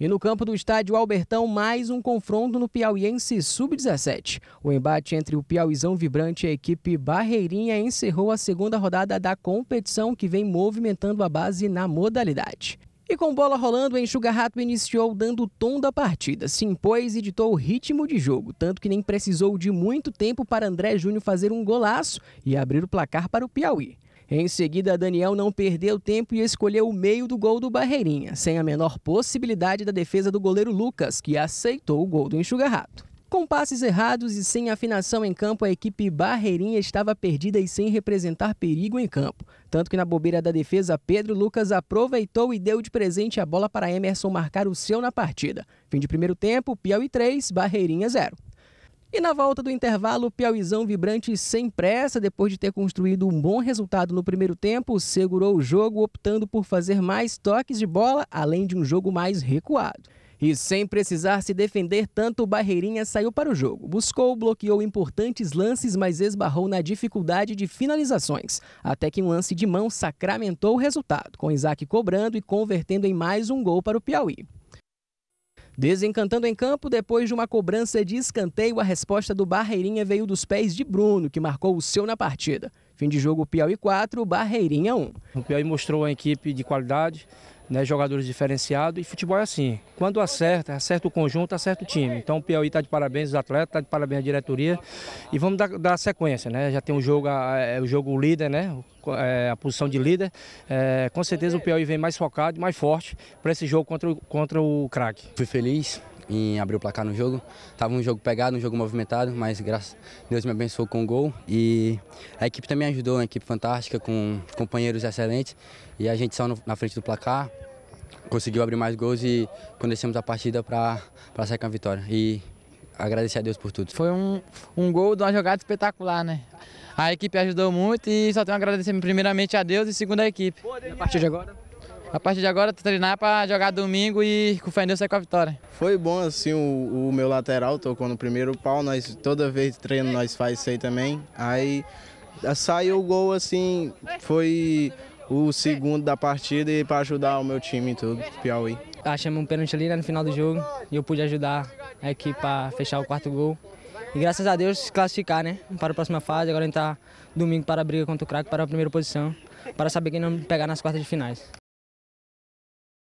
E no campo do estádio Albertão, mais um confronto no Piauiense Sub-17. O embate entre o Piauizão Vibrante e a equipe Barreirinha encerrou a segunda rodada da competição que vem movimentando a base na modalidade. E com bola rolando, o Rato iniciou dando o tom da partida, se impôs e ditou o ritmo de jogo, tanto que nem precisou de muito tempo para André Júnior fazer um golaço e abrir o placar para o Piauí. Em seguida, Daniel não perdeu tempo e escolheu o meio do gol do Barreirinha, sem a menor possibilidade da defesa do goleiro Lucas, que aceitou o gol do enxugarrato. Com passes errados e sem afinação em campo, a equipe Barreirinha estava perdida e sem representar perigo em campo. Tanto que na bobeira da defesa, Pedro Lucas aproveitou e deu de presente a bola para Emerson marcar o seu na partida. Fim de primeiro tempo, Piauí 3, Barreirinha 0. E na volta do intervalo, o Piauizão vibrante sem pressa, depois de ter construído um bom resultado no primeiro tempo, segurou o jogo optando por fazer mais toques de bola, além de um jogo mais recuado. E sem precisar se defender tanto, o Barreirinha saiu para o jogo. Buscou, bloqueou importantes lances, mas esbarrou na dificuldade de finalizações. Até que um lance de mão sacramentou o resultado, com Isaac cobrando e convertendo em mais um gol para o Piauí. Desencantando em campo, depois de uma cobrança de escanteio, a resposta do Barreirinha veio dos pés de Bruno, que marcou o seu na partida. Fim de jogo Piauí 4, Barreirinha 1. O Piauí mostrou uma equipe de qualidade, né, jogadores diferenciados. E futebol é assim: quando acerta, acerta o conjunto, acerta o time. Então o Piauí está de parabéns os atletas, está de parabéns a diretoria. E vamos dar, dar sequência, né? Já tem um jogo, é, o jogo líder, né? É, a posição de líder. É, com certeza o Piauí vem mais focado mais forte para esse jogo contra, contra o craque. Fui feliz, em abrir o placar no jogo. Tava um jogo pegado, um jogo movimentado, mas graças a Deus me abençoou com o gol. E a equipe também ajudou, uma equipe fantástica, com companheiros excelentes. E a gente só no, na frente do placar, conseguiu abrir mais gols e condensamos a partida para sair com a vitória. E agradecer a Deus por tudo. Foi um, um gol de uma jogada espetacular, né? A equipe ajudou muito e só tenho a agradecer primeiramente a Deus e segundo a equipe. E a partir de agora? A partir de agora, treinar para jogar domingo e com o Fernando sair com a vitória. Foi bom, assim, o, o, meu lateral tocou no primeiro pau. Nós, toda vez treino, nós faz isso aí também. Aí saiu o gol, assim, foi o segundo da partida e para ajudar o meu time e tudo, Piauí. Achamos ah, um pênalti ali né, no final do jogo e eu pude ajudar a equipe a fechar o quarto gol. E graças a Deus classificar, né? Para a próxima fase. Agora a gente tá domingo para a briga contra o craque, para a primeira posição, para saber quem não pegar nas quartas de finais.